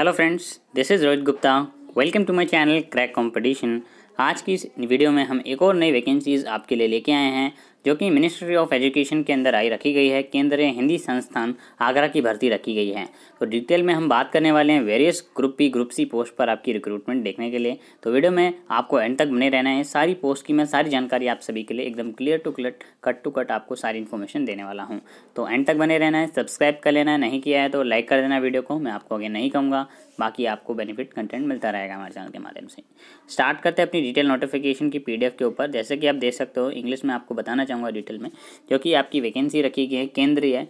hello friends this is Rohit Gupta welcome to my channel crack competition आज की इस video में हम एक और नई वैकेंसीज़ आपके लिए लेके आए हैं जो कि मिनिस्ट्री ऑफ एजुकेशन के अंदर आई रखी गई है केंद्रीय हिंदी संस्थान आगरा की भर्ती रखी गई है तो डिटेल में हम बात करने वाले हैं various group P group C post पर आपकी रिक्रूटमेंट देखने के लिए तो वीडियो में आपको एंड तक बने रहना है सारी पोस्ट की मैं सारी जानकारी आप सभी के लिए एकदम clear to clear cut to cut आपको सारी इन्फॉर्मेशन देने वाला हूँ तो एंड तक बने रहना है सब्सक्राइब कर लेना है नहीं किया है तो लाइक कर देना वीडियो को मैं आपको आगे नहीं कहूँगा बाकी आपको बेनिफिट कंटेंट मिलता रहेगा हमारे चैनल के माध्यम से स्टार्ट करते हैं अपनी डिटेल नोटिफिकेशन की पी के ऊपर जैसे कि आप देख सकते हो इंग्लिश में आपको बताना चाहूँगा डिटेल में क्योंकि आपकी वैकेंसी रखी गई है केंद्रीय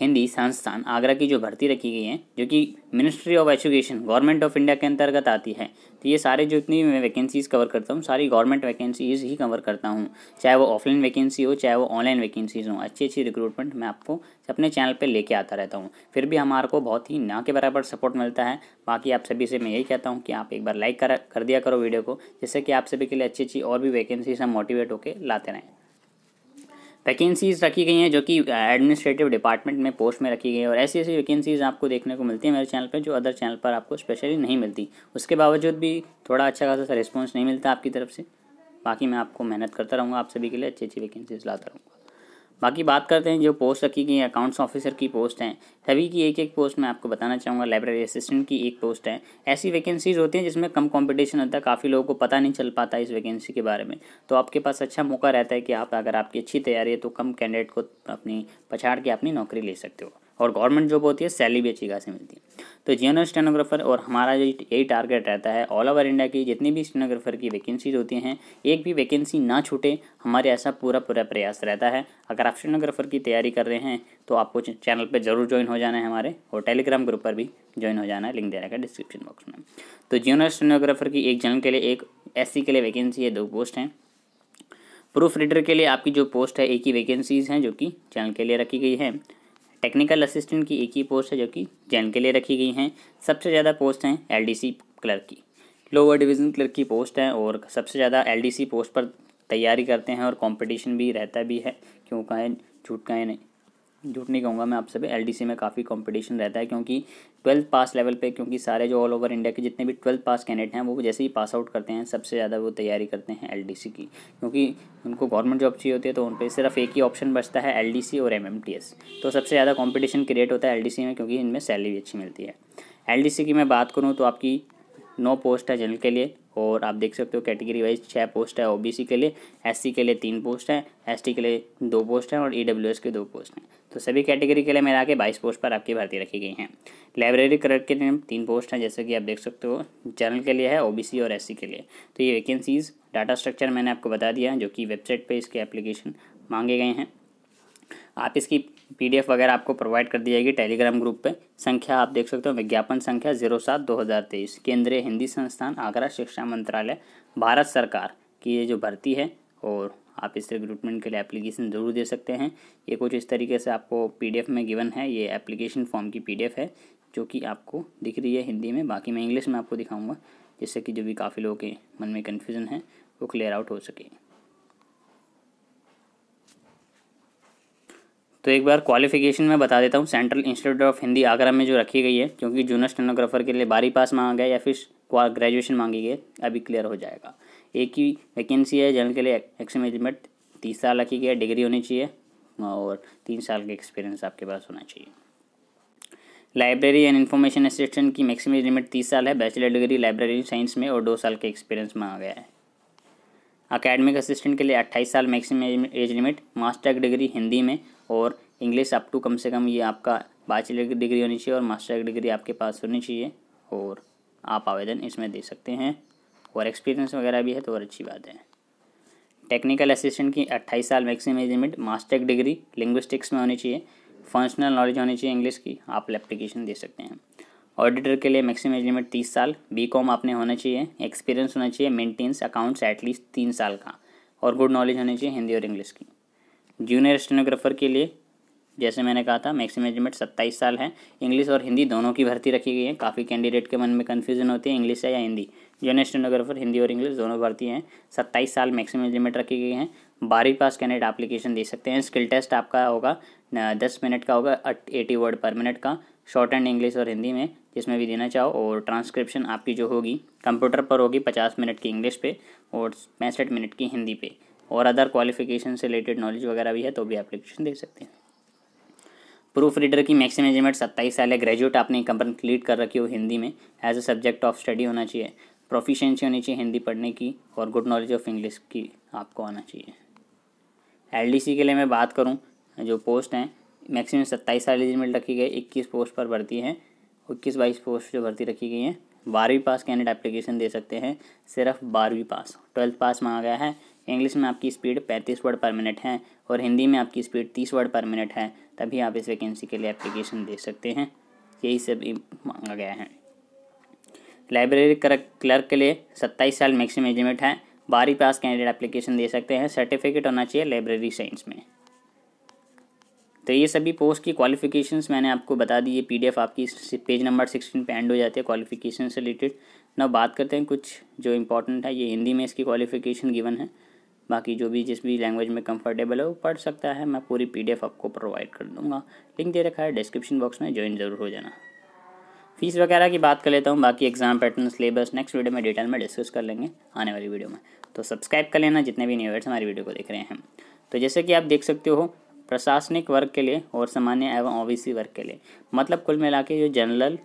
हिंदी संस्थान आगरा की जो भर्ती रखी गई है जो कि ministry of education government of India के अंतर्गत आती है तो ये सारे जो इतनी मैं वैकेंसीज़ कवर करता हूँ सारी गवर्नमेंट वैकेंसीज़ ही कवर करता हूँ चाहे वो ऑफलाइन वैकेंसी हो चाहे वो ऑनलाइन वैकेंसीज़ हो अच्छी अच्छी रिक्रूटमेंट मैं आपको अपने चैनल पर लेके आता रहता हूँ फिर भी हमारे को बहुत ही ना के बराबर सपोर्ट मिलता है बाकी आप सभी से मैं यही कहता हूँ कि आप एक बार लाइक कर, कर दिया करो वीडियो को जिससे कि आप सभी के लिए अच्छी अच्छी और भी वैकेंसीज हम मोटिवेट होकर लाते रहें वैकेंसीज़ रखी गई हैं जो कि एडमिनिस्ट्रेटिव डिपार्टमेंट में पोस्ट में रखी गई है और ऐसी ऐसी वैकेंसीज़ आपको देखने को मिलती है मेरे चैनल पर जो अदर चैनल पर आपको स्पेशली नहीं मिलती उसके बावजूद भी थोड़ा अच्छा खासा रिस्पॉन्स नहीं मिलता आपकी तरफ से बाकी मैं आपको मेहनत करता रहूँगा आप सभी के लिए अच्छी अच्छी वैकेंसीज लाता रहूँगा बाकी बात करते हैं जो पोस्ट रखी गई अकाउंट्स ऑफिसर की पोस्ट हैं सभी की एक एक पोस्ट मैं आपको बताना चाहूँगा लाइब्रेरी असिस्टेंट की एक पोस्ट है ऐसी वैकेंसीज़ होती हैं जिसमें कम कंपटीशन होता है काफ़ी लोगों को पता नहीं चल पाता इस वैकेंसी के बारे में तो आपके पास अच्छा मौका रहता है कि आप अगर आपकी अच्छी तैयारी है तो कम कैंडिडेट को अपनी पछाड़ के अपनी नौकरी ले सकते हो और गवर्नमेंट जॉब होती है सैलरी भी अच्छी खासी मिलती है तो जीएनएल स्टेनोग्राफर और हमारा जो यही टारगेट रहता है ऑल ओवर इंडिया की जितनी भी स्टेनोग्राफर की वैकेंसीज होती हैं एक भी वैकेंसी ना छूटे हमारे ऐसा पूरा पूरा प्रयास रहता है अगर आप स्टेनोग्राफर की तैयारी कर रहे हैं तो आपको चैनल पर जरूर ज्वाइन हो जाना है हमारे और टेलीग्राम ग्रुप पर भी ज्वाइन हो जाना है लिंक दे रहेगा डिस्क्रिप्शन बॉक्स में तो जीएनएल स्टेनोग्राफर की एक जन के लिए एक एस के लिए वैकेंसी है दो पोस्ट हैं प्रूफ रीडर के लिए आपकी जो पोस्ट है एक ही वैकेंसीज़ हैं जो कि चैनल के लिए रखी गई है टेक्निकल असिस्टेंट की एक ही पोस्ट है जो कि जैन के लिए रखी गई हैं सबसे ज़्यादा पोस्ट हैं एल क्लर्क की लोअर डिवीज़न क्लर्क की पोस्ट है और सबसे ज़्यादा एल पोस्ट पर तैयारी करते हैं और कंपटीशन भी रहता भी है क्यों कहें झूठ कहें नहीं झूठ नहीं कहूँगा मैं आप सभी सी में काफ़ी कंपटीशन रहता है क्योंकि ट्वेल्थ पास लेवल पे क्योंकि सारे जो ऑल ओवर इंडिया के जितने भी ट्वेल्थ पास कैंडिडेट हैं वो जैसे ही पास आउट करते हैं सबसे ज़्यादा वो तैयारी करते हैं सी की क्योंकि उनको गवर्नमेंट जॉब चाहिए होती है तो उन पर सिर्फ एक ही ऑप्शन बचता है सी और एस तो सबसे ज़्यादा कॉम्पिटिशन क्रिएट होता है सी में क्योंकि इनमें सैलरी अच्छी मिलती है सी की मैं बात करूँ तो आपकी नौ पोस्ट है जनरल के लिए और आप देख सकते हो कैटेगरी वाइज छः पोस्ट है ओबीसी के लिए एससी के लिए तीन पोस्ट हैं एसटी के लिए दो पोस्ट हैं और ईडब्ल्यूएस e के दो पोस्ट हैं तो सभी कैटेगरी के लिए मिला के बाईस पोस्ट पर आपकी भर्ती रखी गई हैं लाइब्रेरी क्लर्क के लिए तीन पोस्ट हैं जैसे कि आप देख सकते हो जनरल के लिए है ओ और एस के लिए तो ये वैकेंसीज़ डाटा स्ट्रक्चर मैंने आपको बता दिया जो कि वेबसाइट पर इसके एप्लीकेशन मांगे गए हैं आप इसकी पीडीएफ वगैरह आपको प्रोवाइड कर दी जाएगी टेलीग्राम ग्रुप पे संख्या आप देख सकते हो विज्ञापन संख्या जीरो सात दो हज़ार तेईस केंद्रीय हिंदी संस्थान आगरा शिक्षा मंत्रालय भारत सरकार की ये जो भर्ती है और आप इस रिक्रूटमेंट के लिए एप्लीकेशन ज़रूर दे सकते हैं ये कुछ इस तरीके से आपको पीडीएफ में गिवन है ये एप्लीकेशन फॉर्म की पीडीएफ है जो कि आपको दिख रही है हिंदी में बाकी मैं इंग्लिश में आपको दिखाऊंगा जिससे कि जो भी काफ़ी लोगों के मन में कन्फ्यूज़न है वो क्लियर आउट हो सके तो एक बार क्वालिफिकेशन में बता देता हूँ central institute of Hindi Agra में जो रखी गई है क्योंकि जूनियर स्टेनोग्राफर के लिए बारी पास मांगा गया या फिर ग्रेजुएशन मांगी गई अभी क्लियर हो जाएगा एक ही वैकेंसी है जनरल के लिए एक्समेजमेंट तीस साल रखी गई है डिग्री होनी चाहिए और तीन साल के एक्सपीरियंस आपके पास होना चाहिए लाइब्रेरी एंड इन्फॉर्मेशन असिस्टेंट की मैक्सिमम लिमिट तीस साल है बैचलर डिग्री लाइब्रेरी साइंस में और दो साल के एक्सपीरियंस मांगा गया है अकेडमिक असिस्टेंट के लिए अट्ठाईस साल maximum age limit master degree Hindi में और इंग्लिश अप टू कम से कम ये आपका बैचलर की डिग्री होनी चाहिए और मास्टर की डिग्री आपके पास होनी चाहिए और आप आवेदन इसमें दे सकते हैं और एक्सपीरियंस वगैरह भी है तो और अच्छी बात है टेक्निकल असिस्टेंट की अट्ठाईस साल मैक्सिमम लिमिट मास्टर की डिग्री लिंग्विस्टिक्स में होनी चाहिए फंक्शनल नॉलेज होनी चाहिए इंग्लिश की आप एप्लीकेशन दे सकते हैं ऑडिटर के लिए मैक्सिमम एज लिमिट तीस साल बी कॉम आपने होना चाहिए एक्सपीरियंस होना चाहिए मेंटेनेंस अकाउंट्स एटलीस्ट तीन साल का और गुड नॉलेज होनी चाहिए हिंदी और इंग्लिश की जूनियर स्टेनोग्राफर के लिए जैसे मैंने कहा था मैक्सिमम एज लिमिट सत्ताईस साल है इंग्लिश और हिंदी दोनों की भर्ती रखी गई है काफ़ी कैंडिडेट के मन में कन्फ्यूजन होती है इंग्लिश है या हिंदी जोन स्टेनोग्राफर हिंदी और इंग्लिश दोनों भर्ती हैं सत्ताईस साल मैक्सिमम एज लिमिट रखी गई है बारहवीं पास कैंडिडेट एप्लीकेशन दे सकते हैं स्किल टेस्ट आपका होगा दस मिनट का होगा एटी वर्ड पर मिनट का शॉर्ट एंड इंग्लिश और हिंदी में जिसमें भी देना चाहो और ट्रांसक्रिप्शन आपकी जो होगी कंप्यूटर पर होगी पचास मिनट की इंग्लिश पे और पैंसठ मिनट की हिंदी पे और अदर क्वालिफिकेशन से रिलेटेड नॉलेज वगैरह भी है तो भी एप्लीकेशन दे सकते हैं प्रूफ रीडर की मैक्सिमम एज लिमिट सत्ताईस साल है ग्रेजुएट आपने कंप्लीट कर रखी हो हिंदी में as a subject of study होना चाहिए प्रोफिशेंसी होनी चाहिए हिंदी पढ़ने की और गुड नॉलेज ऑफ इंग्लिश की आपको आना चाहिए एल के लिए मैं बात करूँ जो पोस्ट हैं मैक्सिमम सत्ताईस साल एजमेंट रखी गई इक्कीस पोस्ट पर भर्ती है इक्कीस बाईस पोस्ट जो भर्ती रखी गई हैं बारहवीं पास कैंडिडेट एप्लीकेशन दे सकते हैं सिर्फ बारहवीं पास ट्वेल्थ पास मांगा गया है इंग्लिश में आपकी स्पीड पैंतीस वर्ड पर मिनट है और हिंदी में आपकी स्पीड तीस वर्ड पर मिनट है तभी आप इस वैकेंसी के लिए एप्लीकेशन दे सकते हैं यही सब मांगा गया है लाइब्रेरी क्लर्क के लिए सत्ताईस साल मैक्सिमम एजमेंट है बारहवीं पास कैंडिडेट एप्लीकेशन दे सकते हैं सर्टिफिकेट होना चाहिए लाइब्रेरी साइंस में तो ये सभी पोस्ट की क्वालिफिकेशंस मैंने आपको बता दी ये पीडीएफ आपकी पेज नंबर सिक्सटीन पे एंड हो जाती है क्वालिफिकेशन से रिलेटेड ना बात करते हैं कुछ जो इंपॉर्टेंट है ये हिंदी में इसकी क्वालिफिकेशन गिवन है बाकी जो भी जिस भी लैंग्वेज में कंफर्टेबल है वो पढ़ सकता है मैं पूरी पीडीएफ आपको प्रोवाइड कर दूंगा लिंक दे रखा है डिस्क्रिप्शन बॉक्स में ज्वाइन ज़रूर हो जाना फीस वगैरह की बात कर लेता हूँ बाकी exam pattern syllabus next video में डिटेल में डिस्कस कर लेंगे आने वाली वीडियो में तो सब्सक्राइब कर लेना जितने भी न्यूवर्स हमारी वीडियो को देख रहे हैं तो जैसे कि आप देख सकते हो प्रशासनिक वर्ग के लिए और सामान्य एवं ओ वर्ग के लिए मतलब कुल मिला के जो जनरल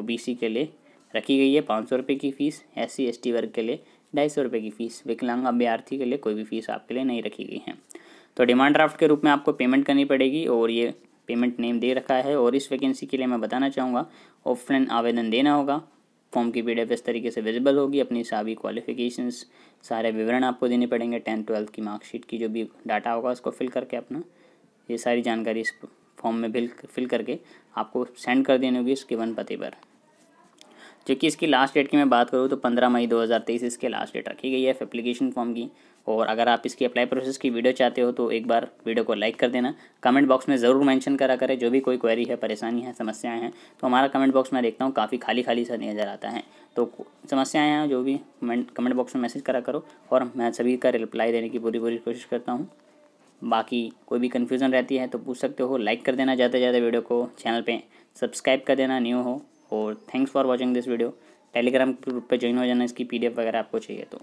ओ के लिए रखी गई है पाँच सौ रुपये की फ़ीस एस सी वर्ग के लिए ढाई सौ रुपये की फ़ीस विकलांग अभ्यार्थी के लिए कोई भी फ़ीस आपके लिए नहीं रखी गई है तो डिमांड ड्राफ्ट के रूप में आपको पेमेंट करनी पड़ेगी और ये पेमेंट नेम दे रखा है और इस वैकेंसी के लिए मैं बताना चाहूँगा ऑफलाइन आवेदन देना होगा फॉर्म की पी इस तरीके से विजिबल होगी अपनी सारी क्वालिफिकेशंस सारे विवरण आपको देने पड़ेंगे टेंथ ट्वेल्थ की मार्कशीट की जो भी डाटा होगा उसको फिल करके अपना ये सारी जानकारी इस फॉर्म में फिल करके आपको सेंड कर देनी होगी इसके वन पते पर जबकि इसकी लास्ट डेट की मैं बात करूँ तो पंद्रह मई दो हज़ार तेईस इसके लास्ट डेट रखी गई है एप्लीकेशन फॉर्म की और अगर आप इसकी अप्लाई प्रोसेस की वीडियो चाहते हो तो एक बार वीडियो को लाइक कर देना कमेंट बॉक्स में ज़रूर मेंशन करा करें जो भी कोई क्वेरी है परेशानी है समस्याएं हैं तो हमारा कमेंट बॉक्स में देखता हूँ काफ़ी खाली खाली सा नज़र आता है तो समस्याएं हैं जो भी कमेंट कमेंट बॉक्स में मैसेज करा करो और मैं सभी का रिप्लाई देने की पूरी पूरी कोशिश करता हूँ बाकी कोई भी कन्फ्यूज़न रहती है तो पूछ सकते हो लाइक कर देना ज़्यादा से ज़्यादा वीडियो को चैनल पर सब्सक्राइब कर देना न्यू हो और thanks for watching this video Telegram group पे ज्वाइन हो जाना इसकी पीडीएफ वगैरह आपको चाहिए तो